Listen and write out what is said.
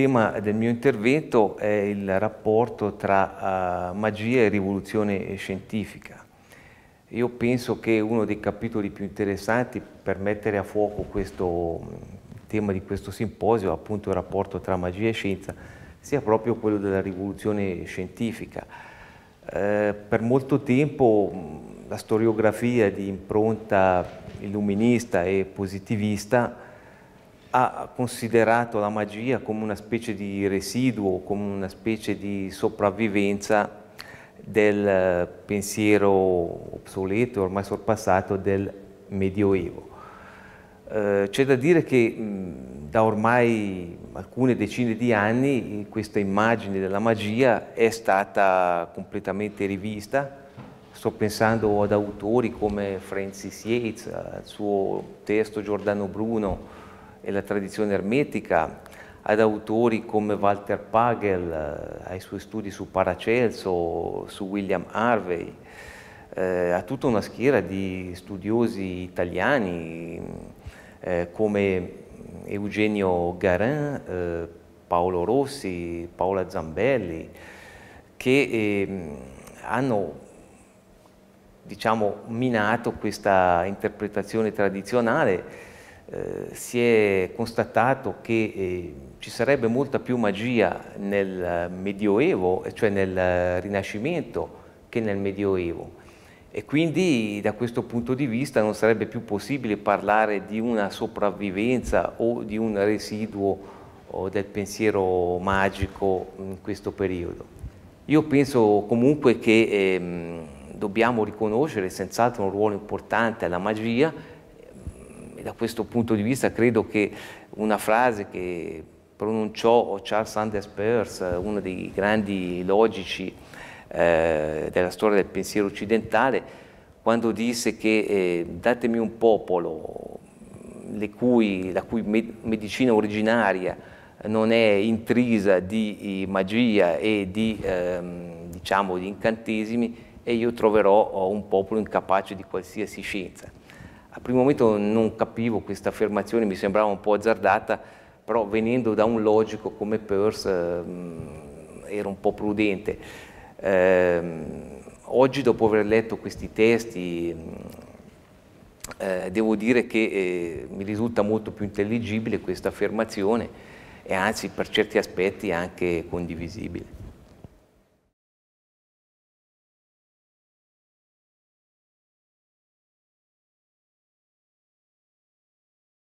tema del mio intervento è il rapporto tra uh, magia e rivoluzione scientifica. Io penso che uno dei capitoli più interessanti per mettere a fuoco questo mm, tema di questo simposio, appunto il rapporto tra magia e scienza, sia proprio quello della rivoluzione scientifica. Eh, per molto tempo mm, la storiografia di impronta illuminista e positivista ha considerato la magia come una specie di residuo, come una specie di sopravvivenza del eh, pensiero obsoleto, ormai sorpassato, del Medioevo. Eh, c'è da dire che mm, da ormai alcune decine di anni questa immagine della magia è stata completamente rivista. Sto pensando ad autori come Francis Yates, al suo testo Giordano Bruno, e la tradizione ermetica, ad autori come Walter Pagel, eh, ai suoi studi su Paracelso, su William Harvey, eh, a tutta una schiera di studiosi italiani eh, come Eugenio Garin, eh, Paolo Rossi, Paola Zambelli, che ehm, hanno diciamo, minato questa interpretazione tradizionale eh, si è constatato che eh, ci sarebbe molta più magia nel Medioevo, eh, cioè nel Rinascimento, che nel Medioevo. E quindi da questo punto di vista non sarebbe più possibile parlare di una sopravvivenza o di un residuo del pensiero magico in questo periodo. Io penso comunque che eh, dobbiamo riconoscere senz'altro un ruolo importante alla magia e da questo punto di vista credo che una frase che pronunciò Charles Sanders Peirce, uno dei grandi logici eh, della storia del pensiero occidentale, quando disse che eh, datemi un popolo cui, la cui medicina originaria non è intrisa di eh, magia e di, ehm, diciamo, di incantesimi e io troverò oh, un popolo incapace di qualsiasi scienza. A primo momento non capivo questa affermazione, mi sembrava un po' azzardata, però venendo da un logico come Peirce eh, ero un po' prudente. Eh, oggi dopo aver letto questi testi mm, eh, devo dire che eh, mi risulta molto più intelligibile questa affermazione e anzi per certi aspetti anche condivisibile.